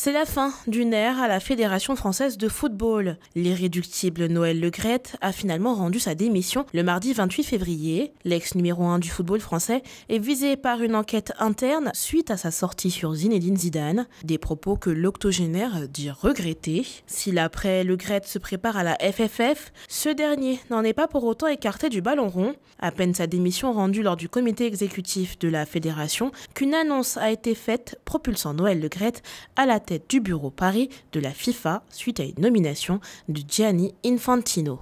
C'est la fin d'une ère à la Fédération française de football. L'irréductible Noël Legrette a finalement rendu sa démission le mardi 28 février. L'ex numéro 1 du football français est visé par une enquête interne suite à sa sortie sur Zinedine Zidane, des propos que l'octogénaire dit regretter. Si l'après Legrette se prépare à la FFF, ce dernier n'en est pas pour autant écarté du ballon rond. À peine sa démission rendue lors du comité exécutif de la Fédération qu'une annonce a été faite propulsant Noël Legrette à la du bureau Paris de la FIFA suite à une nomination de Gianni Infantino.